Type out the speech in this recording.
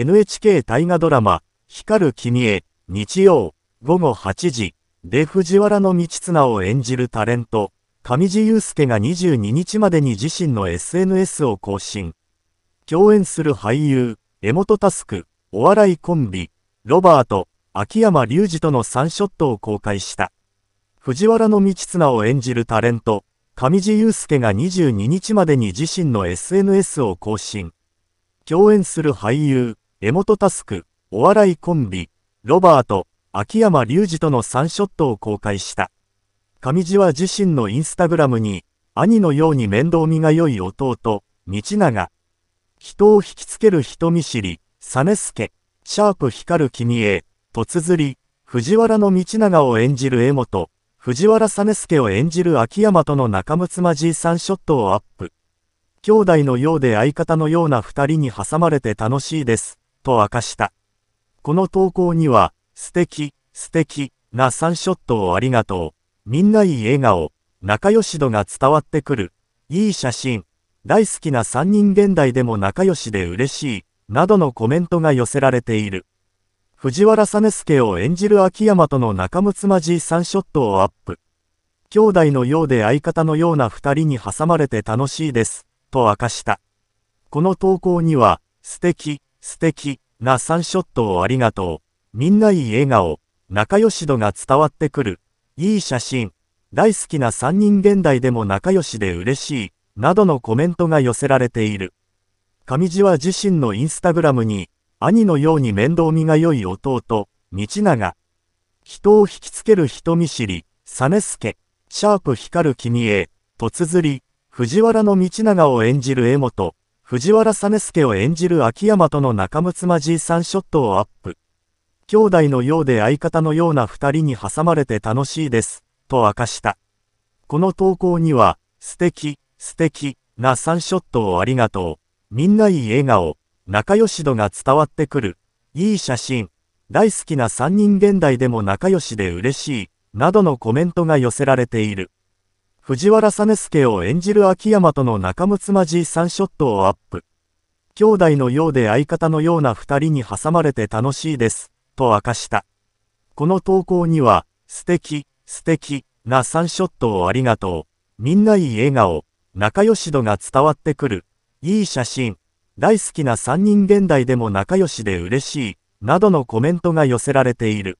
NHK 大河ドラマ、光る君へ、日曜、午後8時、で藤原道綱を演じるタレント、上地雄介が22日までに自身の SNS を更新。共演する俳優、江本タスク、お笑いコンビ、ロバート、秋山隆二との3ショットを公開した。藤原道綱を演じるタレント、上地雄介が22日までに自身の SNS を更新。共演する俳優、江本タスク、お笑いコンビ、ロバート、秋山隆二とのサンショットを公開した。上地は自身のインスタグラムに、兄のように面倒見が良い弟、道長。人を引きつける人見知り、実助、シャープ光る君へ、と綴り、藤原道長を演じる江本、藤原実ケを演じる秋山との仲睦まじい3ショットをアップ。兄弟のようで相方のような2人に挟まれて楽しいです。と明かした。この投稿には、素敵、素敵なサンショットをありがとう。みんないい笑顔、仲良し度が伝わってくる。いい写真。大好きな3人現代でも仲良しで嬉しい。などのコメントが寄せられている。藤原実助を演じる秋山との仲睦まじいサンショットをアップ。兄弟のようで相方のような2人に挟まれて楽しいです、と明かした。この投稿には、素敵、素敵なサンショットをありがとう。みんないい笑顔、仲良し度が伝わってくる。いい写真。大好きな3人現代でも仲良しで嬉しい。などのコメントが寄せられている。上地は自身のインスタグラムに、兄のように面倒見が良い弟、道長。人を引きつける人見知り、実助、シャープ光る君へ、と綴り、藤原の道長を演じる江本、藤原実助を演じる秋山との仲睦まじい3ショットをアップ。兄弟のようで相方のような二人に挟まれて楽しいです、と明かした。この投稿には、素敵、素敵なサンショットをありがとう。みんないい笑顔、仲良し度が伝わってくる。いい写真、大好きな3人現代でも仲良しで嬉しい、などのコメントが寄せられている。藤原実助を演じる秋山との仲睦まじい3ショットをアップ。兄弟のようで相方のような2人に挟まれて楽しいです、と明かした。この投稿には、素敵、素敵なサンショットをありがとう。みんないい笑顔、仲良し度が伝わってくる。いい写真。大好きな3人現代でも仲良しで嬉しい。などのコメントが寄せられている。